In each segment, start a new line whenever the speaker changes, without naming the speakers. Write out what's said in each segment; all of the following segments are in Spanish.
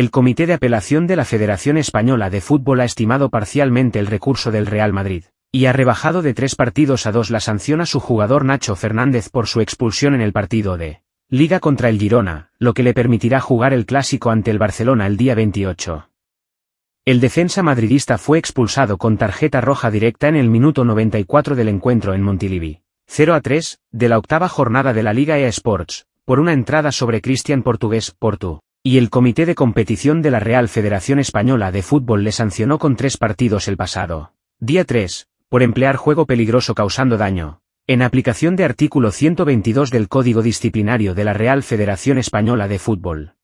El Comité de Apelación de la Federación Española de Fútbol ha estimado parcialmente el recurso del Real Madrid, y ha rebajado de tres partidos a dos la sanción a su jugador Nacho Fernández por su expulsión en el partido de Liga contra el Girona, lo que le permitirá jugar el clásico ante el Barcelona el día 28. El defensa madridista fue expulsado con tarjeta roja directa en el minuto 94 del encuentro en Montilivi. 0 a 3, de la octava jornada de la Liga eSports, Sports, por una entrada sobre Cristian Portugués, Portu y el Comité de Competición de la Real Federación Española de Fútbol le sancionó con tres partidos el pasado día 3, por emplear juego peligroso causando daño, en aplicación de artículo 122 del Código Disciplinario de la Real Federación Española de Fútbol.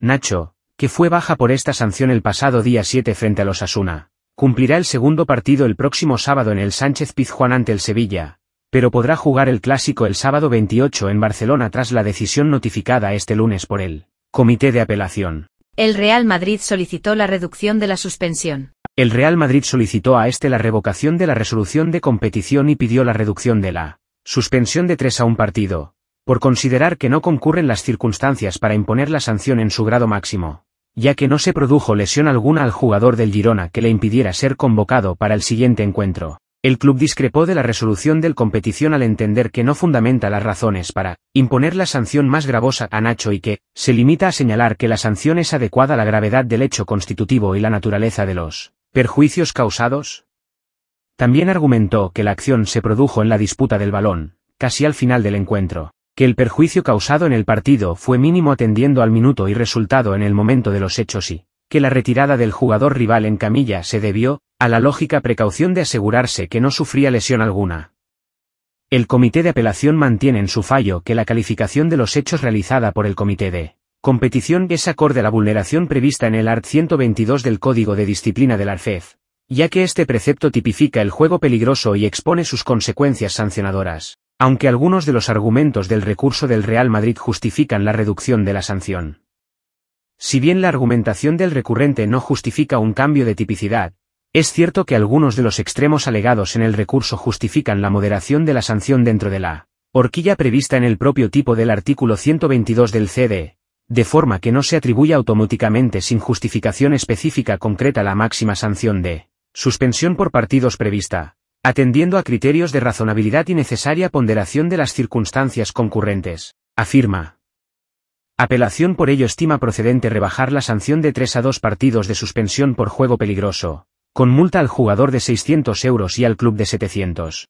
Nacho, que fue baja por esta sanción el pasado día 7 frente a los Asuna, cumplirá el segundo partido el próximo sábado en el Sánchez Pizjuán ante el Sevilla, pero podrá jugar el clásico el sábado 28 en Barcelona tras la decisión notificada este lunes por él. Comité de apelación. El Real Madrid solicitó la reducción de la suspensión. El Real Madrid solicitó a este la revocación de la resolución de competición y pidió la reducción de la suspensión de tres a un partido, por considerar que no concurren las circunstancias para imponer la sanción en su grado máximo, ya que no se produjo lesión alguna al jugador del Girona que le impidiera ser convocado para el siguiente encuentro. El club discrepó de la resolución del competición al entender que no fundamenta las razones para imponer la sanción más gravosa a Nacho y que se limita a señalar que la sanción es adecuada a la gravedad del hecho constitutivo y la naturaleza de los perjuicios causados. También argumentó que la acción se produjo en la disputa del balón, casi al final del encuentro, que el perjuicio causado en el partido fue mínimo atendiendo al minuto y resultado en el momento de los hechos y que la retirada del jugador rival en camilla se debió, a la lógica precaución de asegurarse que no sufría lesión alguna. El Comité de Apelación mantiene en su fallo que la calificación de los hechos realizada por el Comité de Competición es acorde a la vulneración prevista en el art. 122 del Código de Disciplina del ARFEF, ya que este precepto tipifica el juego peligroso y expone sus consecuencias sancionadoras, aunque algunos de los argumentos del recurso del Real Madrid justifican la reducción de la sanción. Si bien la argumentación del recurrente no justifica un cambio de tipicidad, es cierto que algunos de los extremos alegados en el recurso justifican la moderación de la sanción dentro de la horquilla prevista en el propio tipo del artículo 122 del CD, de forma que no se atribuye automáticamente sin justificación específica concreta la máxima sanción de suspensión por partidos prevista, atendiendo a criterios de razonabilidad y necesaria ponderación de las circunstancias concurrentes, afirma. Apelación por ello estima procedente rebajar la sanción de tres a dos partidos de suspensión por juego peligroso, con multa al jugador de 600 euros y al club de 700.